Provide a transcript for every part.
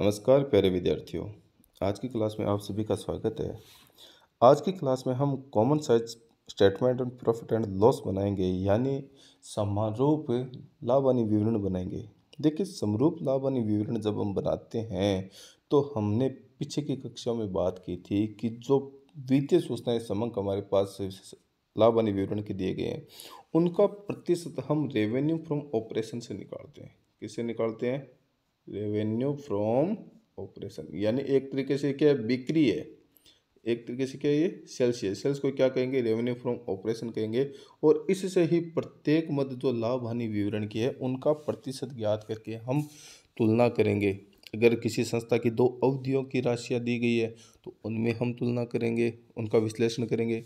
नमस्कार प्यारे विद्यार्थियों आज की क्लास में आप सभी का स्वागत है आज की क्लास में हम common size statement and profit and loss बनाएंगे यानी लाभ लाभानी विवरण बनाएंगे देखिए समरूप यानी विवरण जब हम बनाते हैं तो हमने पीछे की कक्षा में बात की थी कि जो वित्तीय सूचनाएँ समंक हमारे पास लाभानी विवरण के दिए गए हैं उनका प्रतिशत हम रेवेन्यू फ्रॉम ऑपरेशन से निकालते हैं किससे निकालते हैं रेवेन्यू फ्रॉम ऑपरेशन यानी एक तरीके से क्या है बिक्री है एक तरीके से क्या ये सेल्स है सेल्स को क्या कहेंगे रेवेन्यू फ्रॉम ऑपरेशन कहेंगे और इससे ही प्रत्येक मद जो लाभ हानि विवरण की है उनका प्रतिशत ज्ञात करके हम तुलना करेंगे अगर किसी संस्था की दो अवधियों की राशियाँ दी गई है तो उनमें हम तुलना करेंगे उनका विश्लेषण करेंगे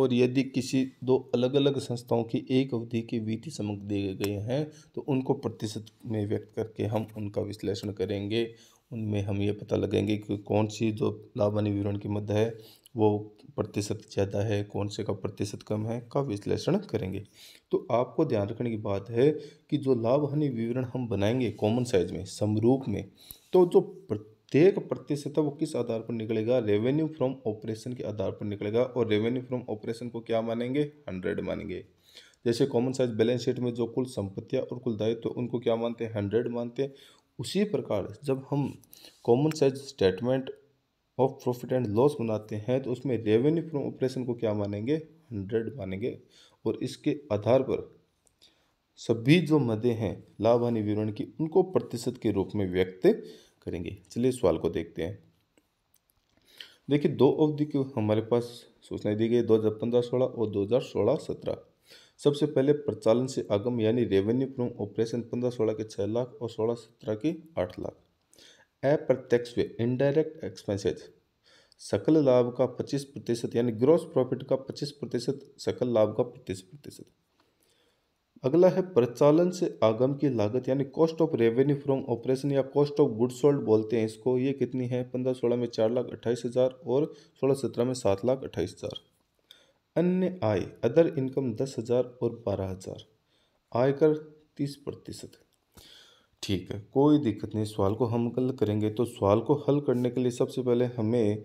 और यदि किसी दो अलग अलग संस्थाओं की एक अवधि के वित्तीय समक दिए गए हैं तो उनको प्रतिशत में व्यक्त करके हम उनका विश्लेषण करेंगे उनमें हम ये पता लगाएंगे कि कौन सी जो लाभ विवरण की मध्य है वो प्रतिशत ज़्यादा है कौन से का प्रतिशत कम है का विश्लेषण करेंगे तो आपको ध्यान रखने की बात है कि जो लाभ हानि विवरण हम बनाएंगे कॉमन साइज में समरूप में तो जो प्रत्येक प्रतिशत है वो किस आधार पर निकलेगा रेवेन्यू फ्रॉम ऑपरेशन के आधार पर निकलेगा और रेवेन्यू फ्रॉम ऑपरेशन को क्या मानेंगे हंड्रेड मानेंगे जैसे कॉमन साइज बैलेंस शीट में जो कुल संपत्तियाँ और कुल दायित्व तो उनको क्या मानते हैं हंड्रेड मानते हैं उसी प्रकार जब हम common size statement of profit and loss बनाते हैं तो उसमें रेवेन्यू फ्रॉम ऑपरेशन को क्या मानेंगे हंड्रेड मानेंगे और इसके आधार पर सभी जो मदें हैं लाभ हानि विवरण की उनको प्रतिशत के रूप में व्यक्त करेंगे चलिए सवाल को देखते हैं देखिए दो अवधि के हमारे पास सूचनाएं दी गई दो हज़ार पंद्रह सोलह और दो हज़ार सोलह सत्रह सबसे पहले प्रचालन से आगम यानी रेवेन्यू फ्रॉम ऑपरेशन पंद्रह सोलह के छः लाख और सोलह सत्रह के आठ लाख अप्रत्यक्ष वे इनडायरेक्ट एक्सपेंसेज सकल लाभ का पच्चीस प्रतिशत यानी ग्रॉस प्रॉफिट का पच्चीस प्रतिशत सकल लाभ का पच्चीस प्रतिशत अगला है प्रचालन से आगम की लागत यानी cost of revenue from operation या कॉस्ट ऑफ गुड सोल्ड बोलते हैं इसको ये कितनी है पंद्रह सोलह में चार लाख अट्ठाईस हज़ार और सोलह सत्रह में सात लाख अट्ठाईस हज़ार अन्य आय अदर इनकम दस हज़ार और बारह हज़ार आयकर तीस प्रतिशत ठीक है कोई दिक्कत नहीं सवाल को हम कल करेंगे तो सवाल को हल करने के लिए सबसे पहले हमें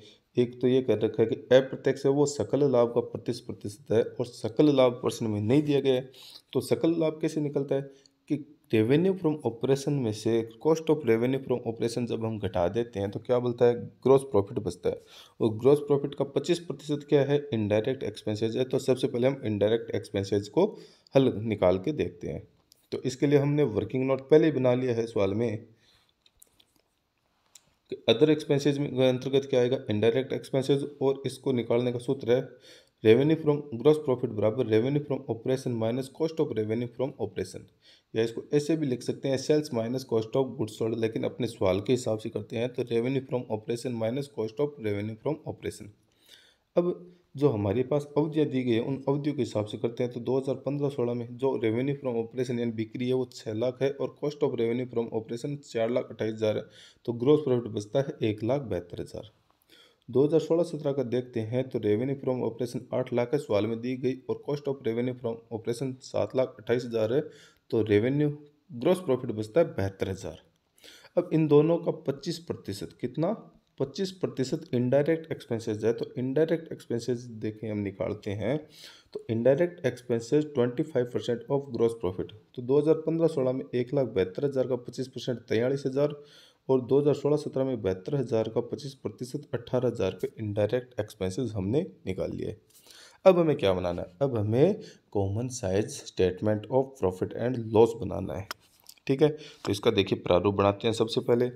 एक तो ये कर रखा है कि अप्रत्यक्ष है वो सकल लाभ का पच्चीस प्रतिशत है और सकल लाभ प्रश्न में नहीं दिया गया है तो सकल लाभ कैसे निकलता है कि रेवेन्यू फ्रॉम ऑपरेशन में से cost of revenue from operation जब हम घटा देते हैं तो क्या बोलता है ग्रोस प्रॉफिट बचता है और ग्रॉस प्रॉफिट का 25 प्रतिशत क्या है इनडायरेक्ट एक्सपेंसेज है तो सबसे पहले हम इनडायरेक्ट एक्सपेंसेज को हल निकाल के देखते हैं तो इसके लिए हमने वर्किंग नोट पहले ही बना लिया है सवाल में कि अदर एक्सपेंसेस में अंतर्गत क्या आएगा इनडायरेक्ट एक्सपेंसेस और इसको निकालने का सूत्र है रेवेन्यू फ्रॉम ग्रॉस प्रॉफिट बराबर revenue from operation minus cost of revenue from operation या इसको ऐसे भी लिख सकते हैं sales minus cost of goods sold लेकिन अपने सवाल के हिसाब से करते हैं तो revenue from operation minus cost of revenue from operation अब जो हमारे पास अवधियाँ दी गई है उन अवधियों के हिसाब से करते हैं तो 2015-16 में जो रेवेन्यू फ्रॉम ऑपरेशन यानी बिक्री है वो छः लाख है और cost of revenue from operation चार लाख अट्ठाईस हज़ार है तो ग्रोथ प्रॉफिट बचता है एक लाख बहत्तर हज़ार दो हज़ार सोलह सत्रह का देखते हैं तो रेवेन्यू फ्रॉम ऑपरेशन आठ लाख है सवाल में दी गई और cost of revenue from operation सात लाख अट्ठाईस हज़ार है तो रेवेन्यू ग्रोथ प्रॉफिट बचता है बहत्तर हज़ार अब इन दोनों का पच्चीस प्रतिशत कितना पच्चीस प्रतिशत इनडायरेक्ट एक्सपेंसेस है तो इनडायरेक्ट एक्सपेंसेस देखें हम निकालते हैं तो indirect expenses twenty five percent of gross profit तो दो हज़ार पंद्रह सोलह में एक लाख बहत्तर हज़ार का पच्चीस परसेंट तैयलीस हज़ार और दो हज़ार सोलह सत्रह में बहत्तर हज़ार का पच्चीस प्रतिशत अट्ठारह हज़ार के इनडायरेक्ट एक्सपेंसिस हमने निकाल लिए अब हमें क्या बनाना है अब हमें common size statement of profit and loss बनाना है ठीक है तो इसका देखिए प्रारूप बनाते हैं सबसे पहले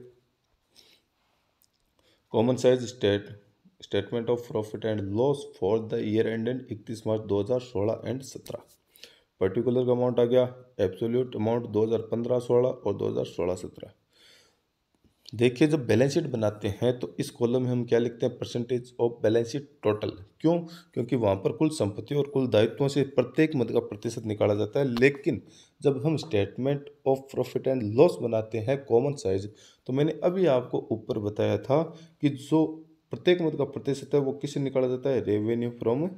common size state statement of profit and loss for the year end and इकतीस मार्च 2016 एंड 17 पर्टिकुलर अमाउंट आ गया एब्सोल्यूट अमाउंट 2015-16 और 2016-17 देखिए जब बैलेंस शीट बनाते हैं तो इस कॉलम में हम क्या लिखते हैं percentage of balance sheet total क्यों क्योंकि वहाँ पर कुल संपत्ति और कुल दायित्वों से प्रत्येक मद का प्रतिशत निकाला जाता है लेकिन जब हम statement of profit and loss बनाते हैं कॉमन साइज तो मैंने अभी आपको ऊपर बताया था कि जो प्रत्येक मद का प्रतिशत है वो किससे निकाला जाता है रेवेन्यू फ्रॉम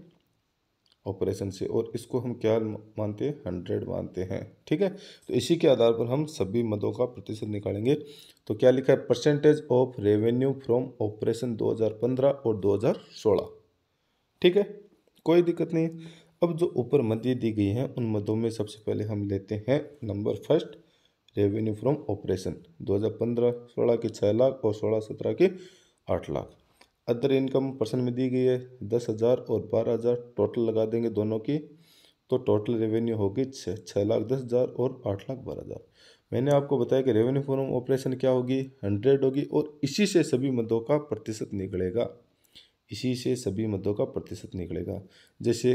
ऑपरेशन से और इसको हम क्या मानते हैं हंड्रेड मानते हैं ठीक है तो इसी के आधार पर हम सभी मदों का प्रतिशत निकालेंगे तो क्या लिखा है percentage of revenue from operation 2015 और 2016 ठीक है कोई दिक्कत नहीं है अब जो ऊपर मदें दी गई हैं उन मदों में सबसे पहले हम लेते हैं number first revenue from operation दो हज़ार की छः लाख और सोलह सत्रह की आठ लाख अदर इनकम पर्सन में दी गई है दस हज़ार और बारह हज़ार टोटल लगा देंगे दोनों की तो टोटल रेवेन्यू होगी छः छः लाख दस हज़ार और आठ लाख बारह हज़ार मैंने आपको बताया कि रेवेन्यू फॉर्म ऑपरेशन क्या होगी हंड्रेड होगी और इसी से सभी मदों का प्रतिशत निकलेगा इसी से सभी मदों का प्रतिशत निकलेगा जैसे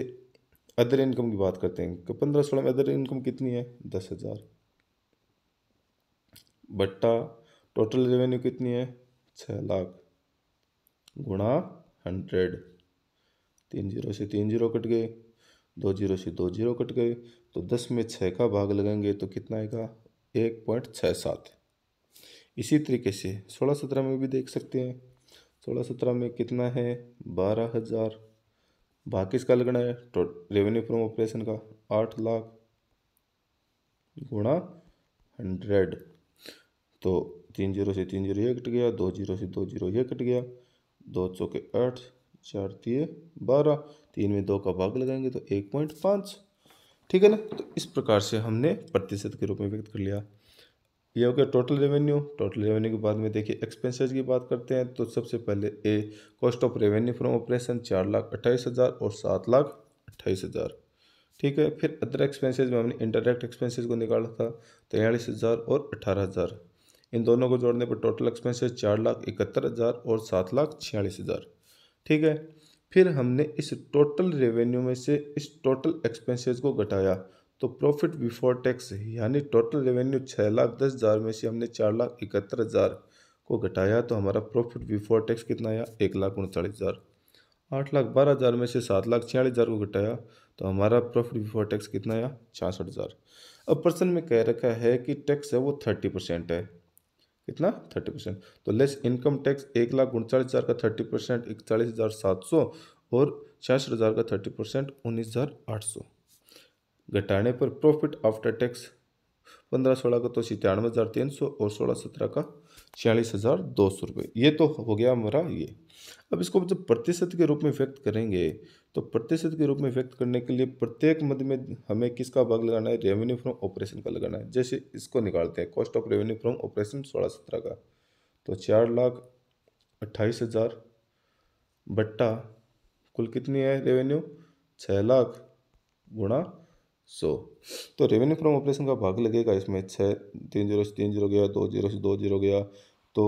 अदर इनकम की बात करते हैं कि पंद्रह सोलह में अदर इनकम कितनी है दस हज़ार बट्टा टोटल रेवेन्यू कितनी है छः लाख गुणा हंड्रेड तीन जीरो से तीन जीरो कट गए दो जीरो से दो जीरो कट गए तो दस में छः का भाग लगाएंगे तो कितना आएगा एक पॉइंट छः सात इसी तरीके से सोलह सत्रह में भी देख सकते हैं सोलह सत्रह में कितना है बारह हज़ार भाग किसका लगना है तो रेवेन्यू फ्रॉम ऑपरेशन का आठ लाख गुणा हंड्रेड तो तीन जीरो से तीन जीरो ये कट गया दो जीरो से दो जीरो ये कट गया दो चौके आठ चार तीय बारह तीन में दो का भाग लगाएंगे तो एक पॉइंट पाँच ठीक है ना तो इस प्रकार से हमने प्रतिशत के रूप में व्यक्त कर लिया ये हो गया टोटल रेवेन्यू टोटल रेवेन्यू के बाद में देखिए एक्सपेंसेस की बात करते हैं तो सबसे पहले a cost of revenue from operation चार लाख अट्ठाईस हज़ार और सात लाख अट्ठाईस हज़ार ठीक है फिर अदर एक्सपेंसेस में हमने इंटरडेक्ट एक्सपेंसेस को निकाला था तैयारीस हज़ार और अठारह हज़ार इन दोनों को जोड़ने पर टोटल एक्सपेंसेस चार लाख इकहत्तर हज़ार और सात लाख छियालीस हज़ार ठीक है फिर हमने इस टोटल रेवेन्यू में से इस टोटल एक्सपेंसेस को घटाया तो प्रॉफिट बिफोर टैक्स यानी टोटल रेवेन्यू छः लाख दस हज़ार में से हमने चार लाख इकहत्तर हज़ार को घटाया तो हमारा प्रॉफिट बिफोर टैक्स कितना आया एक लाख उनचालीस हज़ार आठ लाख बारह हज़ार में से सात लाख छियालीस हज़ार को घटाया तो हमारा प्रॉफिट बिफोर टैक्स कितना आया छियासठ हज़ार अब पर्सन में कह रखा है कि टैक्स है वो थर्टी परसेंट है कितना थर्टी परसेंट तो लेस इनकम टैक्स एक लाख उनचालीस हज़ार का थर्टी परसेंट इकतालीस हज़ार सात सौ और छियासठ हज़ार का थर्टी परसेंट उन्नीस हज़ार आठ सौ घटाने पर प्रॉफिट आफ्टर टैक्स पंद्रह सोलह का तो सितानवे हज़ार तीन सौ और सोलह सत्रह का छियालीस हज़ार दो सौ रुपये ये तो हो गया हमारा ये अब इसको जब प्रतिशत के रूप में व्यक्त करेंगे तो प्रतिशत के रूप में व्यक्त करने के लिए प्रत्येक मद में हमें किसका भाग लगाना है रेवेन्यू फ्रॉम ऑपरेशन का लगाना है जैसे इसको निकालते हैं cost of revenue from operation सोलह सत्रह का तो चार लाख अट्ठाईस हज़ार बट्टा कुल कितनी है रेवेन्यू छः लाख गुणा सौ तो रेवेन्यू फ्रॉम ऑपरेशन का भाग लगेगा इसमें छः तीन जीरो से तीन जीरो गया दो जीरो से दो जीरो गया तो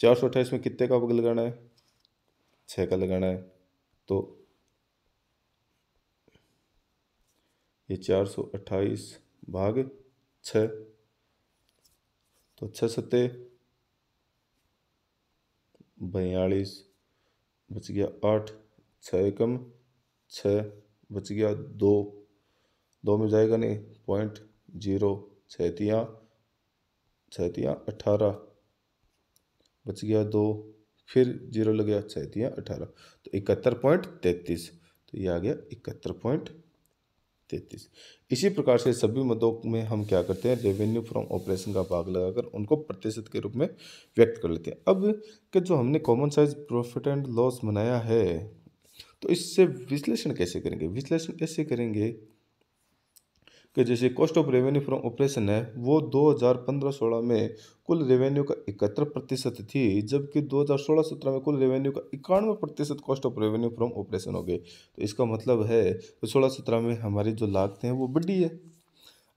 चार सौ अट्ठाईस में कितने का भाग लगाना है छः का लगाना है तो ये चार सौ अट्ठाईस भाग छ तो छः सत्ते बयालीस बच गया आठ छ एकम छ बच गया दो दो में जाएगा नहीं पॉइंट जीरो छैतियाँ छैतियाँ अट्ठारह बच गया दो फिर जीरो लग गया छैतियाँ अठारह तो इकहत्तर पॉइंट तैतीस तो ये आ गया इकहत्तर पॉइंट तैतीस इसी प्रकार से सभी मदों में हम क्या करते हैं रेवेन्यू फ्रॉम ऑपरेशन का भाग लगाकर उनको प्रतिशत के रूप में व्यक्त कर लेते हैं अब के जो हमने common size profit and loss बनाया है तो इससे विश्लेषण कैसे करेंगे विश्लेषण ऐसे करेंगे कि जैसे cost of revenue from operation है वो 2015-16 में कुल रेवेन्यू का इकहत्तर प्रतिशत थी जबकि 2016-17 में कुल रेवेन्यू का इक्यानवे प्रतिशत cost of revenue from operation हो गए तो इसका मतलब है तो सोलह सत्रह में हमारी जो लागतें हैं वो बड्डी है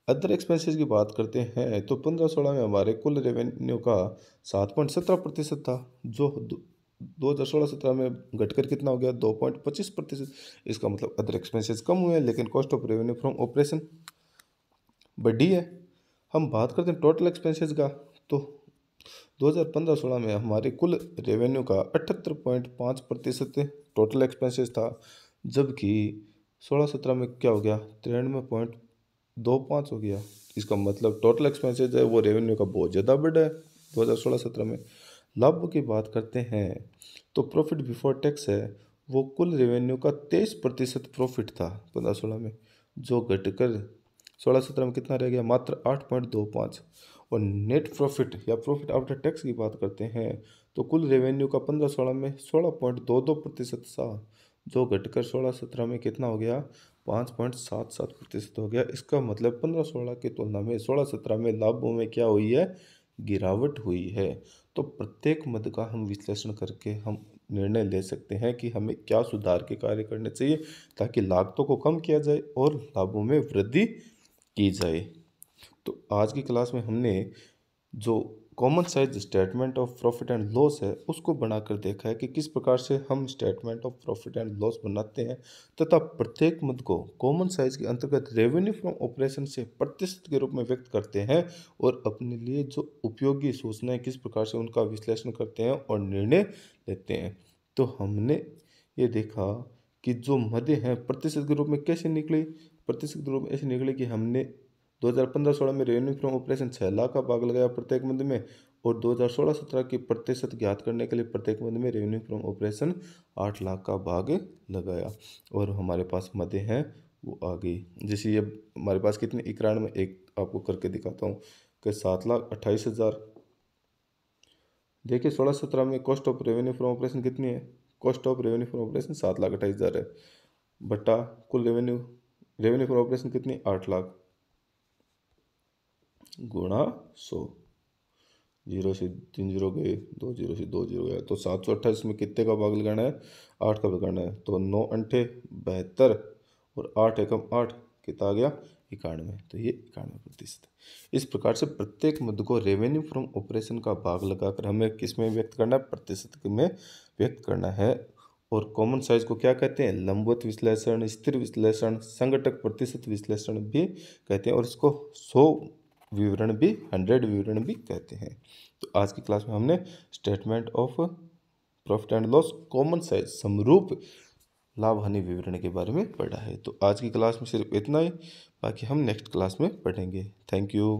अदर एक्सपेंसेस की बात करते हैं तो पंद्रह सोलह में हमारे कुल रेवेन्यू का सात पॉइंट सत्रह प्रतिशत था जो दो हज़ार सोलह सत्रह में घटकर कितना हो गया दो पॉइंट पच्चीस प्रतिशत इसका मतलब अदर एक्सपेंसेस कम हुए हैं लेकिन cost of revenue from operation बड़ी है हम बात करते हैं टोटल एक्सपेंसेस का तो 2015-16 में हमारे कुल रेवेन्यू का अठहत्तर पॉइंट पाँच प्रतिशत टोटल एक्सपेंसेस था जबकि 16-17 में क्या हो गया तिरानवे पॉइंट दो पाँच हो गया इसका मतलब टोटल एक्सपेंसेस है वो रेवेन्यू का बहुत ज़्यादा बढ़ा है 2016-17 में लाभ की बात करते हैं तो प्रॉफिट बिफोर टैक्स है वो कुल रेवेन्यू का तेईस प्रतिशत प्रॉफिट था पंद्रह सोलह में जो घटकर सोलह सत्रह में कितना रह गया मात्र आठ पॉइंट दो पाँच और नेट प्रॉफिट या प्रॉफिट आफ्टर टैक्स की बात करते हैं तो कुल रेवेन्यू का पंद्रह सोलह में सोलह पॉइंट दो दो प्रतिशत सा जो घटकर सोलह सत्रह में कितना हो गया पाँच पॉइंट सात सात प्रतिशत हो गया इसका मतलब पंद्रह सोलह की तुलना में सोलह सत्रह में लाभों में क्या हुई है गिरावट हुई है तो प्रत्येक मद का हम विश्लेषण करके हम निर्णय ले सकते हैं कि हमें क्या सुधार के कार्य करने चाहिए ताकि लागतों को कम किया जाए और लाभों में वृद्धि की जाए तो आज की क्लास में हमने जो common size statement of profit and loss है उसको बनाकर देखा है कि किस प्रकार से हम statement of profit and loss बनाते हैं तथा प्रत्येक मद को कॉमन साइज के अंतर्गत रेवेन्यू फ्रॉम ऑपरेशन से प्रतिशत के रूप में व्यक्त करते हैं और अपने लिए जो उपयोगी सूचनाएं किस प्रकार से उनका विश्लेषण करते हैं और निर्णय लेते हैं तो हमने ये देखा कि जो मदे हैं प्रतिशत के रूप में कैसे निकले प्रतिशत रूप ऐसी निकली कि हमने 2015-16 में रेवेन्यू फ्रॉम ऑपरेशन छः लाख का भाग लगाया प्रत्येक मंद में और 2016-17 की प्रतिशत ज्ञात करने के लिए प्रत्येक मंद में रेवेन्यू फ्रॉम ऑपरेशन आठ लाख का भाग लगाया और हमारे पास मदें हैं वो आ गई जैसे ये हमारे पास कितने इकरान में एक आपको करके दिखाता हूँ कि सात लाख अट्ठाईस हज़ार देखिए सोलह सत्रह में cost of revenue from operation कितनी है cost of revenue from operation सात लाख अट्ठाईस हज़ार है बट्टा कुल रेवेन्यू रेवेन्यू फॉर ऑपरेशन कितनी आठ लाख गुणा सौ जीरो से तीन जीरो गए दो जीरो से दो जीरो गया तो सात सौ अट्ठाईस में कितने का भाग लगाना है आठ का लगाना है तो नौ अंठे बहत्तर और आठ एकम आठ कितना आ गया इक्यानवे तो ये इक्यानवे प्रतिशत इस प्रकार से प्रत्येक मद को रेवेन्यू फ्रॉम ऑपरेशन का भाग लगाकर हमें किस में व्यक्त करना है प्रतिशत में व्यक्त करना है और कॉमन साइज को क्या कहते हैं लंबवत विश्लेषण स्थिर विश्लेषण संगठक प्रतिशत विश्लेषण भी कहते हैं और इसको सौ विवरण भी हंड्रेड विवरण भी कहते हैं तो आज की क्लास में हमने statement of profit and loss common size समरूप लाभ हानि विवरण के बारे में पढ़ा है तो आज की क्लास में सिर्फ इतना ही बाकी हम नेक्स्ट क्लास में पढ़ेंगे थैंक यू